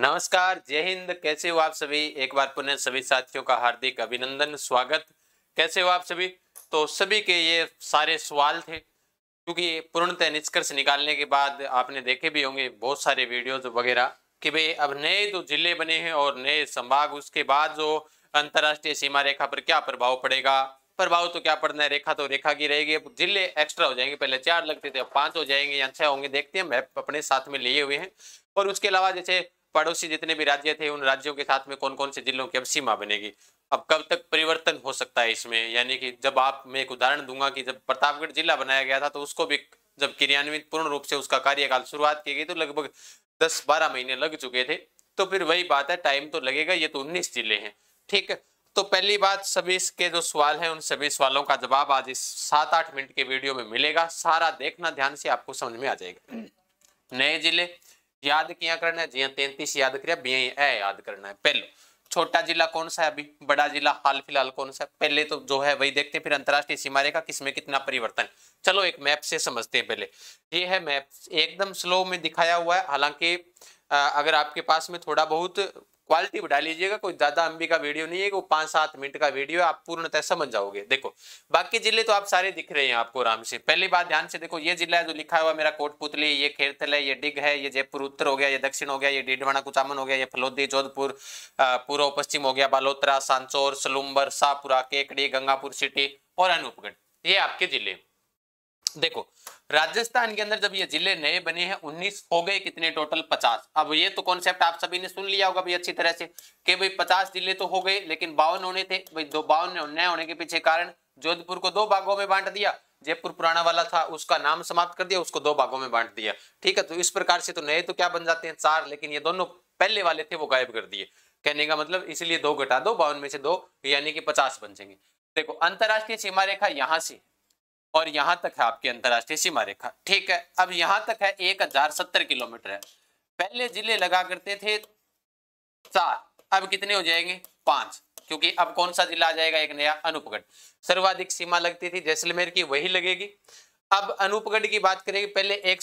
नमस्कार जय हिंद कैसे हो आप सभी एक बार पुनः सभी साथियों का हार्दिक अभिनंदन स्वागत कैसे हो आप सभी तो सभी के ये सारे सवाल थे क्योंकि पूर्णतः निष्कर्ष निकालने के बाद आपने देखे भी होंगे बहुत सारे वीडियोज वगैरह कि भाई अब नए जो तो जिले बने हैं और नए संभाग उसके बाद जो अंतर्राष्ट्रीय सीमा रेखा पर क्या प्रभाव पड़ेगा प्रभाव तो क्या पड़ना है रेखा तो रेखा की रहेगी जिले एक्स्ट्रा हो जाएंगे पहले चार लगते थे अब पांच हो जाएंगे या छह होंगे देखते हैं मैप अपने साथ में लिए हुए हैं और उसके अलावा जैसे पड़ोसी जितने भी राज्य थे उन राज्यों के साथ में कौन कौन से जिलों की अब सीमा बनेगी अब कब तक परिवर्तन हो सकता है इसमें यानी कि जब आप मैं एक उदाहरण दूंगा कि जब प्रतापगढ़ जिला बनाया गया था तो उसको भी जब क्रियान्वित पूर्ण रूप से उसका कार्यकाल शुरुआत की गई तो लगभग दस बारह महीने लग चुके थे तो फिर वही बात है टाइम तो लगेगा ये तो उन्नीस जिले हैं ठीक तो पहली बात सभी इसके जो सवाल हैं उन सभी सवालों का जवाब आज इस सात आठ मिनट के वीडियो में मिलेगा सारा देखना ध्यान से आपको समझ में आ जाएगा नए जिले याद क्या करना है जिया तैंतीस याद करिया ए याद करना है पहलो छोटा जिला कौन सा है अभी बड़ा जिला हाल फिलहाल कौन सा है पहले तो जो है वही देखते हैं फिर अंतर्राष्ट्रीय सीमा रेखा किसमें कितना परिवर्तन चलो एक मैप से समझते हैं पहले ये है मैप एकदम स्लो में दिखाया हुआ है हालांकि अगर आपके पास में थोड़ा बहुत क्वालिटी बढ़ा लीजिएगा कोई ज्यादा अंबी का वीडियो नहीं है वो पांच सात मिनट का वीडियो है आप पूर्णतः समझ जाओगे देखो बाकी जिले तो आप सारे दिख रहे हैं आपको आराम से पहली बात ध्यान से देखो ये जिला है जो लिखा हुआ मेरा कोटपुतली ये खेरथल है ये डिग है ये जयपुर उत्तर हो गया ये दक्षिण हो गया ये डीडवाना कुचामन हो गया ये फलोदी जोधपुर पूर्व पश्चिम हो गया बालोत्रा सांचौर सलूम्बर शाहपुरा केकड़ी गंगापुर सिटी और अनूपगढ़ ये आपके जिले देखो राजस्थान के अंदर जब ये जिले नए बने हैं 19 हो गए कितने टोटल 50 अब ये तो कॉन्सेप्ट आप सभी ने सुन लिया होगा अच्छी तरह से कि भाई 50 जिले तो हो गए लेकिन बावन होने थे भाई दो बावन नए होने के पीछे कारण जोधपुर को दो भागों में बांट दिया जयपुर पुराना वाला था उसका नाम समाप्त कर दिया उसको दो भागों में बांट दिया ठीक है तो इस प्रकार से तो नए तो क्या बन जाते हैं चार लेकिन ये दोनों पहले वाले थे वो गायब कर दिए कहने का मतलब इसलिए दो घटा दो बावन में से दो यानी कि पचास बन जाएंगे देखो अंतरराष्ट्रीय सीमा रेखा यहां से और यहां तक है आपकी अंतर्राष्ट्रीय सीमा रेखा ठीक है अब यहां तक है एक हजार सत्तर किलोमीटर है पहले जिले लगा करते थे चार अब कितने हो जाएंगे पांच क्योंकि अब कौन सा जिला आ जाएगा एक नया अनूपगढ़ सर्वाधिक सीमा लगती थी जैसलमेर की वही लगेगी अब अनूपगढ़ की बात करेंगे पहले एक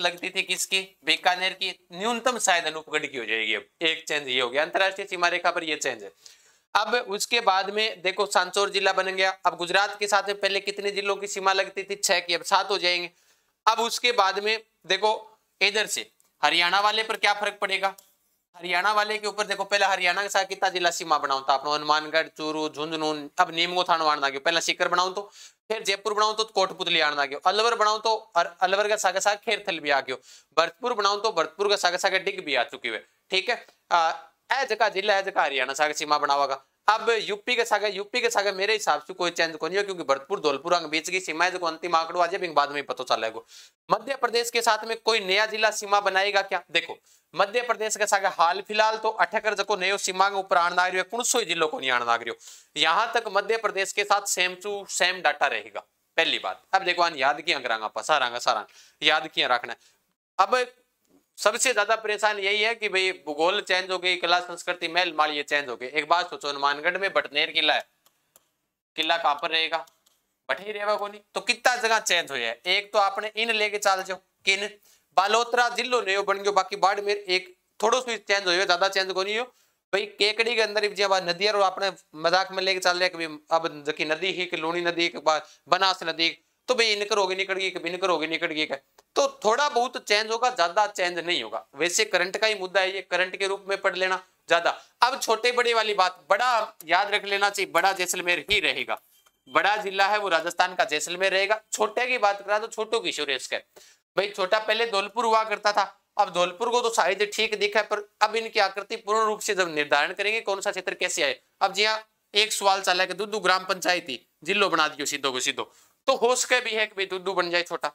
लगती थी किसकी बीकानेर की न्यूनतम शायद अनूपगढ़ की हो जाएगी अब एक चेंज ये हो गया अंतर्राष्ट्रीय सीमा रेखा पर यह चेंज है अब उसके बाद में देखो सांसौर जिला बन गया अब गुजरात के साथ में पहले कितने जिलों की सीमा लगती थी छह की अब सात हो जाएंगे अब उसके बाद में देखो इधर से हरियाणा वाले पर क्या फर्क पड़ेगा हरियाणा वाले के ऊपर देखो पहले हरियाणा के साथ कितना जिला सीमा बनाऊ था अपना हनुमानगढ़ चूरू झुंझुनू अब नीमगो थान आना पहला सीकर बनाऊ तो फिर जयपुर बनाऊ तो कोटपुतली आणना गया अलवर बनाऊ तो अलवर का सागर साग खेरथल भी आ गयो भरतपुर बनाऊ तो भरतपुर का सागर साग डिग भी आ चुकी हुए ठीक है जगह जिला है जगह हरियाणा सागर सीमा बनावागा अब यूपी के सागर यूपी के सागर मेरे हिसाब से कोई चेंज को तो नहीं है क्योंकि भरतपुर धौलपुर अंग बीच की सीमा है जो अंतिम आंकड़ो आज बाद में पता चलेगा मध्य प्रदेश के साथ में कोई नया जिला सीमा बनाएगा क्या देखो मध्य प्रदेश के सागर हाल फिलहाल तो अठहकर जको नयो सीमा के ऊपर आणना है कुणसो जिलो को नहीं आना रियो यहां तक मध्य प्रदेश के साथ सेम टू सेम डाटा रहेगा पहली बात अब देखो याद किया करांगा पसारांगा सारा याद किया रखना अब सबसे ज्यादा परेशान यही है कि भाई भूगोल चेंज हो गई कला संस्कृति महल माल ये चेंज हो गए एक बात सोचो हनुमानगढ़ में बटनेर किला है किला कहां पर रहेगा बट ही रहेगा कोनी तो कितना जगह चेंज हुई है एक तो आपने इन लेके चाल जाओ किन बालोत्रा जिलो ने बन गयो बाकी बाड़मेर एक थोड़ो सो चेंज हो ज्यादा चेंज को नहीं हो भाई केकड़ी के अंदर जब नदी और अपने मजाक में लेके चल रहे अब जबकि नदी है कि लूणी नदी के बाद बनास नदी तो भाई इन करोगे निकट गई कभी इन करोगे निकट गई तो थोड़ा बहुत चेंज होगा ज्यादा चेंज नहीं होगा वैसे करंट का ही मुद्दा है ये करंट के रूप में पढ़ लेना ज्यादा अब छोटे बड़े वाली बात बड़ा याद रख लेना चाहिए बड़ा जैसलमेर ही रहेगा बड़ा जिला है वो राजस्थान का जैसलमेर रहेगा छोटे की बात करा तो छोटो की किशोर है भाई छोटा पहले धौलपुर हुआ करता था अब धौलपुर को तो साइज ठीक दिखा है पर अब इनकी आकृति पूर्ण रूप से जब निर्धारण करेंगे कौन सा क्षेत्र कैसे आए अब जी हाँ, एक सवाल चला है कि दूधू ग्राम पंचायती जिलो बना दियो सीधो को सीधो तो हो सके भी है कि भाई दुद्दू बन जाए छोटा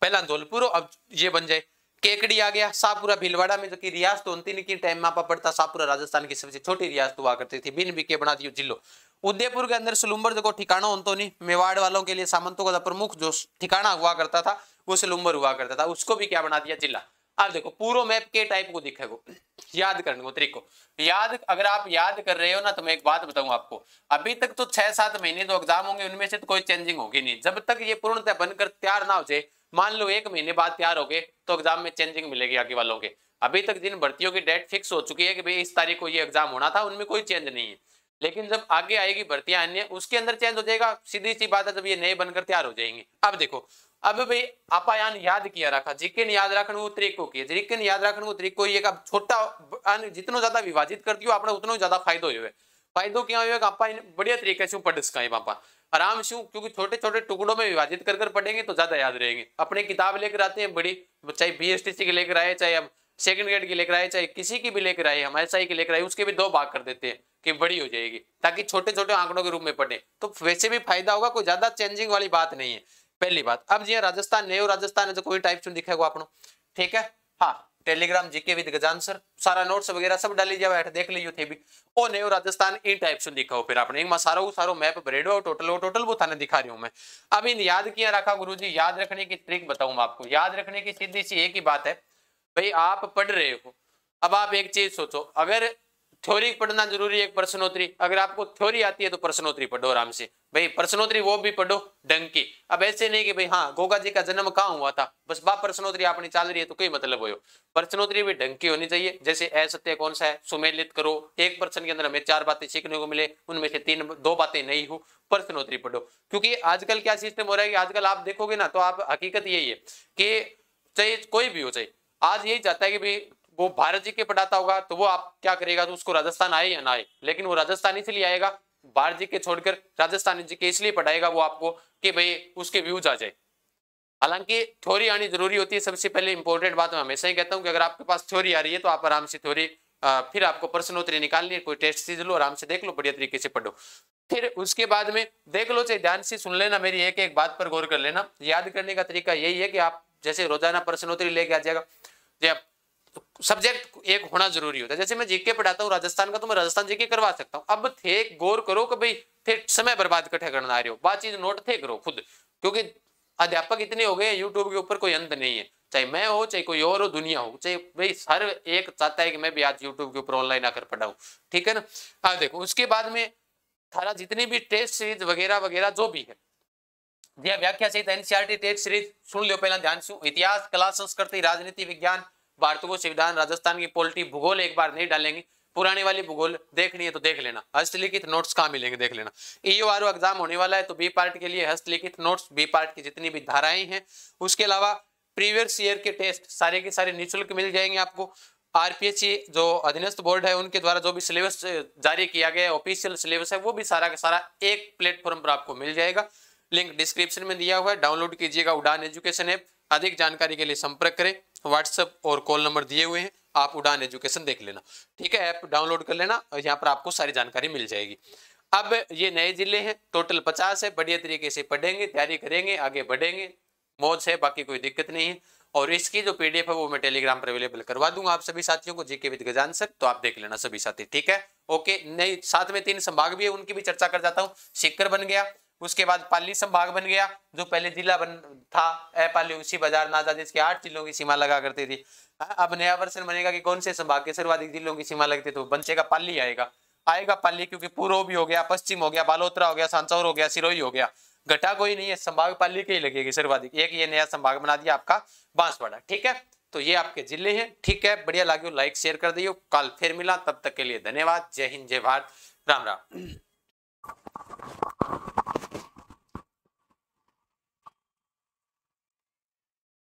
पहला धौलपुर अब ये बन जाए केकड़ी आ गया सापुरा भीलवाड़ा में जो कि रियासत होती नहीं की टाइम मापा पड़ता सापुरा राजस्थान की सबसे छोटी रियासत हुआ करती थी बिन बिके बना दियो जिलो उदयपुर के अंदर सुलुम्बर जो ठिकाना होता तो नहीं मेवाड़ वालों के लिए सामंतों का तो प्रमुख जो ठिकाना हुआ करता था वो सुलुम्बर हुआ करता था उसको भी क्या बना दिया जिला आप देखो पूरा मैप के टाइप को दिखेगा याद करने को तरीको याद अगर आप याद कर रहे हो ना तो मैं एक बात बताऊं आपको अभी तक तो छह सात महीने जो तो एग्जाम होंगे उनमें से तो कोई चेंजिंग होगी नहीं जब तक ये पूर्णतः बनकर तैयार ना हो जाए मान लो एक महीने बाद तैयार हो गए तो एग्जाम में चेंजिंग मिलेगी आगे वालों के अभी तक जिन भर्तियों की डेट फिक्स हो चुकी है कि भाई इस तारीख को ये एग्जाम होना था उनमें कोई चेंज नहीं है लेकिन जब आगे आएगी भर्तियां अन्य उसके अंदर चेंज हो जाएगा सीधी सी बात है जब ये नए बनकर तैयार हो जाएंगे अब देखो अब भाई अपायान याद किया रखा ने याद रखने को तरीको की ने याद रखने वो तरीको ये का छोटा जितना ज्यादा विभाजित करती हो अपने उतना ज्यादा फायदा हो फायदो क्या हुआ आप बढ़िया तरीके से पढ़ सकें पापा आराम से क्योंकि छोटे छोटे टुकड़ों में विभाजित कर कर पढ़ेंगे तो ज्यादा याद रहेंगे अपने किताब लेकर आते हैं बड़ी चाहे बी एस टी सी की लेकर आए चाहे अब सेकंड ग्रेड की लेकर आए चाहे किसी की भी लेकर आए हम एस की लेकर आए उसके भी दो भाग कर देते हैं कि बड़ी हो जाएगी ताकि छोटे छोटे आंकड़ों के रूप में पढ़े तो वैसे भी फायदा होगा कोई ज्यादा चेंजिंग वाली बात नहीं है पहली बात अब जी हाँ, राजस्थान नयो राजस्थान जो तो कोई टाइप चुन दिखेगा आपको ठीक है हाँ टेलीग्राम जीके विद गजानसर सारा नोट्स वगैरह सब डाली लीजिए बैठ देख लीजिए थे भी ओ ने राजस्थान इन टाइप से दिखाओ फिर आपने एक सारो सारो मैप ब्रेड भरेडो टोटल वो टोटल वो थाने दिखा रही हूँ मैं अब इन याद किया रखा गुरुजी याद रखने की ट्रिक बताऊँ आपको याद रखने की सीधी सी एक ही बात है भाई आप पढ़ रहे हो अब आप एक चीज सोचो अगर थ्योरी पढ़ना जरूरी है प्रश्नोत्तरी अगर आपको थ्योरी आती है तो प्रश्नोत्तरी पढ़ो आराम से भाई प्रश्नोत्तरी वो भी पढ़ो ढंग की अब ऐसे नहीं कि भाई हाँ गोगा जी का जन्म कहाँ हुआ था बस बाप प्रश्नोत्तरी आपने चाल रही है तो कोई मतलब हो प्रश्नोत्तरी भी ढंग की होनी चाहिए जैसे असत्य कौन सा है सुमेलित करो एक प्रश्न के अंदर हमें चार बातें सीखने को मिले उनमें से तीन दो बातें नहीं हो प्रश्नोत्तरी पढ़ो क्योंकि आजकल क्या सिस्टम हो रहा है आजकल आप देखोगे ना तो आप हकीकत यही है कि चाहे कोई भी हो चाहे आज यही चाहता है कि भाई वो भारत जी के पढ़ाता होगा तो वो आप क्या करेगा तो उसको राजस्थान आए या ना आए लेकिन वो राजस्थान इसलिए आएगा भारत जी के छोड़कर राजस्थान जी के इसलिए पढ़ाएगा वो आपको कि भाई उसके व्यूज आ जाए हालांकि थ्योरी आनी जरूरी होती है सबसे पहले इंपॉर्टेंट बात मैं हमेशा ही कहता हूँ कि अगर आपके पास थ्योरी आ रही है तो आप आराम से थ्योरी फिर आपको प्रश्नोत्तरी निकालनी है कोई टेस्ट सीज लो आराम से देख लो बढ़िया तरीके से पढ़ो फिर उसके बाद में देख लो चाहे ध्यान से सुन लेना मेरी एक एक बात पर गौर कर लेना याद करने का तरीका यही है कि आप जैसे रोजाना प्रश्नोत्तरी लेके आ जाएगा जब सब्जेक्ट एक होना जरूरी होता है जैसे मैं जीके पढ़ाता हूँ राजस्थान का तो मैं राजस्थान जीके करवा सकता हूँ अब थे गौर करो कि भाई थे समय बर्बाद इकट्ठा करना आ रहे हो बात चीज नोट थे करो खुद क्योंकि अध्यापक इतने हो गए यूट्यूब के ऊपर कोई अंत नहीं है चाहे मैं हो चाहे कोई और हो दुनिया हो चाहे भाई हर एक चाहता है कि मैं भी आज यूट्यूब के ऊपर ऑनलाइन आकर पढ़ाऊँ ठीक है ना अब देखो उसके बाद में थारा जितनी भी टेस्ट सीरीज वगैरह वगैरह जो भी है व्याख्या सहित एनसीआरटी ટેક્સ सीरीज सुन લો पहला ध्यान से इतिहास कला संस्कृति राजनीति विज्ञान भारतीय संविधान राजस्थान की पॉलिटी भूगोल एक बार नहीं डालेंगे पुराने वाली भूगोल देखनी है तो देख लेना हस्तलिखित नोट्स कहाँ मिलेंगे देख लेना ईओ आर एग्जाम होने वाला है तो बी पार्ट के लिए हस्तलिखित नोट्स बी पार्ट की जितनी भी धाराएं हैं उसके अलावा प्रीवियस ईयर के टेस्ट सारे के सारे निःशुल्क मिल जाएंगे आपको आरपीएचसी जो अधीनस्थ बोर्ड है उनके द्वारा जो भी सिलेबस जारी किया गया है ऑफिशियल सिलेबस है वो भी सारा का सारा एक प्लेटफॉर्म पर आपको मिल जाएगा लिंक डिस्क्रिप्शन में दिया हुआ है डाउनलोड कीजिएगा उड़ान एजुकेशन ऐप अधिक जानकारी के लिए संपर्क करें व्हाट्सएप और कॉल नंबर दिए हुए हैं आप उड़ान एजुकेशन देख लेना ठीक है ऐप डाउनलोड कर लेना और यहाँ पर आपको सारी जानकारी मिल जाएगी अब ये नए जिले हैं टोटल पचास है बढ़िया तरीके से पढ़ेंगे तैयारी करेंगे आगे बढ़ेंगे मौज है बाकी कोई दिक्कत नहीं है और इसकी जो पीडीएफ है वो मैं टेलीग्राम पर अवेलेबल करवा दूंगा आप सभी साथियों को जीके विद गजान सर तो आप देख लेना सभी साथी ठीक है ओके नहीं साथ में तीन संभाग भी है उनकी भी चर्चा कर जाता हूँ सिक्कर बन गया उसके बाद पाली संभाग बन गया जो पहले जिला बन था अपाली उसी बाजार नाजा जिसके आठ जिलों की सीमा लगा करती थी अब नया वर्षन बनेगा कि कौन से संभाग के सर्वाधिक जिलों की सीमा लगती तो का पाली आएगा आएगा पाली क्योंकि पूर्व भी हो गया पश्चिम हो गया बालोत्रा हो गया सांसौर हो गया सिरोही हो गया घटा कोई नहीं है संभाग पाली के ही लगेगी सर्वाधिक एक ये नया संभाग बना दिया आपका बांसवाड़ा ठीक है तो ये आपके जिले हैं ठीक है बढ़िया लागे लाइक शेयर कर दियो कल फिर मिला तब तक के लिए धन्यवाद जय हिंद जय भारत राम राम